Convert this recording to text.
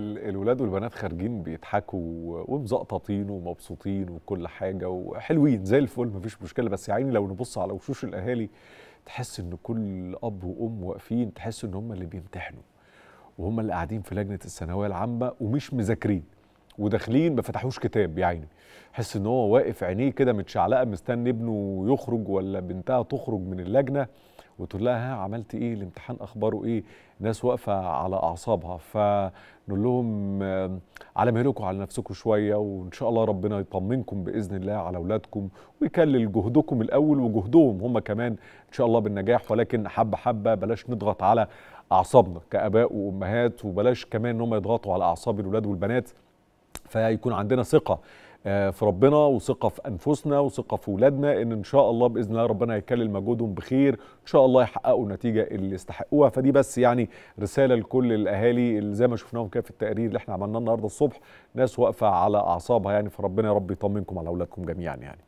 الولاد والبنات خارجين بيضحكوا ومزقططين ومبسوطين وكل حاجه وحلوين زي الفل مفيش مشكله بس يا عيني لو نبص على وشوش الاهالي تحس ان كل اب وام واقفين تحس ان هم اللي بيمتحنوا وهم اللي قاعدين في لجنه الثانويه العامه ومش مذاكرين وداخلين ما فتحوش كتاب يا عيني حس ان هو واقف عينيه كده متشعلقه مستني ابنه يخرج ولا بنتها تخرج من اللجنه وتقول لها ها عملت ايه الامتحان اخباره ايه ناس واقفه على اعصابها فنقول لهم على مهلكم على نفسكم شويه وان شاء الله ربنا يطمنكم باذن الله على اولادكم ويكلل جهدكم الاول وجهدهم هم كمان ان شاء الله بالنجاح ولكن حبه حبه بلاش نضغط على اعصابنا كاباء وامهات وبلاش كمان ان هم يضغطوا على اعصاب الاولاد والبنات فيكون عندنا ثقه آه، في ربنا وثقه في انفسنا وثقه في اولادنا ان ان شاء الله باذن الله ربنا هيكلل مجهودهم بخير ان شاء الله يحققوا النتيجه اللي يستحقوها فدي بس يعني رساله لكل الاهالي اللي زي ما شفناهم كده في التقرير اللي احنا عملناه النهارده الصبح ناس واقفه على اعصابها يعني فربنا يا رب يطمنكم على اولادكم جميعا يعني